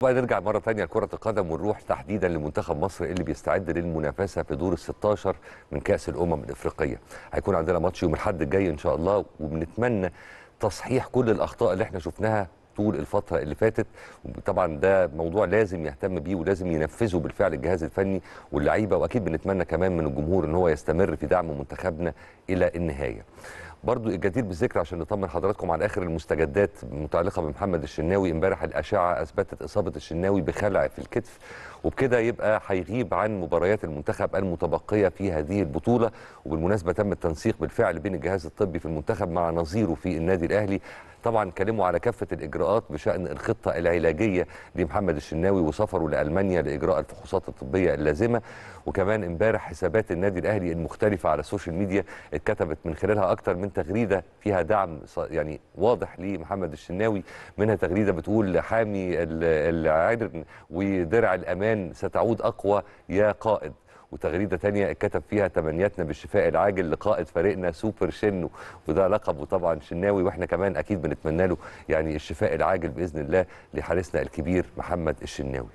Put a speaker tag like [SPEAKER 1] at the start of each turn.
[SPEAKER 1] بقى طيب، نرجع مرة تانية لكرة القدم ونروح تحديدا لمنتخب مصر اللي بيستعد للمنافسة في دور ال 16 من كأس الأمم الأفريقية. هيكون عندنا ماتش يوم الأحد الجاي إن شاء الله وبنتمنى تصحيح كل الأخطاء اللي احنا شفناها طول الفترة اللي فاتت وطبعا ده موضوع لازم يهتم بيه ولازم ينفذه بالفعل الجهاز الفني واللعيبة وأكيد بنتمنى كمان من الجمهور إن هو يستمر في دعم منتخبنا إلى النهاية. برضو الجدير بالذكر عشان نطمن حضراتكم على اخر المستجدات المتعلقه بمحمد الشناوي امبارح الاشعه اثبتت اصابه الشناوي بخلع في الكتف وبكده يبقى هيغيب عن مباريات المنتخب المتبقيه في هذه البطوله وبالمناسبه تم التنسيق بالفعل بين الجهاز الطبي في المنتخب مع نظيره في النادي الاهلي طبعا كلموا على كافه الاجراءات بشان الخطه العلاجيه لمحمد الشناوي وسفره لالمانيا لاجراء الفحوصات الطبيه اللازمه وكمان امبارح حسابات النادي الاهلي المختلفه على السوشيال ميديا اتكتبت من خلالها اكثر من تغريده فيها دعم يعني واضح لمحمد الشناوي منها تغريده بتقول حامي العرن ودرع الامان كمان ستعود أقوى يا قائد وتغريدة تانية اتكتب فيها تمنياتنا بالشفاء العاجل لقائد فريقنا سوبر شنو وده لقبه طبعا شناوي واحنا كمان أكيد بنتمنى له يعني الشفاء العاجل بإذن الله لحارسنا الكبير محمد الشناوي